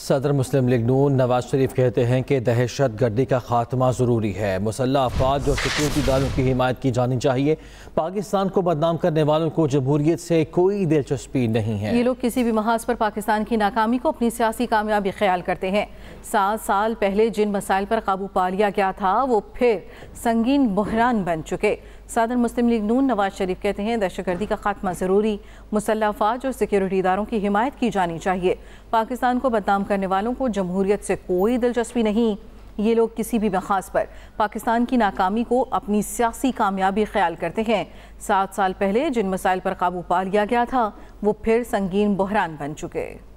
सदर मुस्लिम लीग नून नवाज शरीफ कहते हैं कि दहशत गर्दी का खात्मा ज़रूरी है मुसल्ह अफवाज और सिक्योरिटी दारों की हिमायत की जानी चाहिए पाकिस्तान को बदनाम करने वालों को जमहूरीत से कोई दिलचस्पी नहीं है ये लोग किसी भी महाज पर पाकिस्तान की नाकामी को अपनी सियासी कामयाबी ख्याल करते हैं सात साल पहले जिन मसाइल पर काबू पा लिया गया था वो फिर संगीन बहरान बन चुके सदर मुस्लिम लीग नून नवाज शरीफ कहते हैं दहशतगर्दी का खात्मा ज़रूरी मुसल्ह अफवाज और सिक्योरिटी इदारों की हिमायत की जानी चाहिए पाकिस्तान को बदनाम करने वालों को जमहूरियत से कोई दिलचस्पी नहीं ये लोग किसी भी मखाज पर पाकिस्तान की नाकामी को अपनी सियासी कामयाबी ख्याल करते हैं सात साल पहले जिन मसाइल पर काबू पा लिया गया था वो फिर संगीन बहरान बन चुके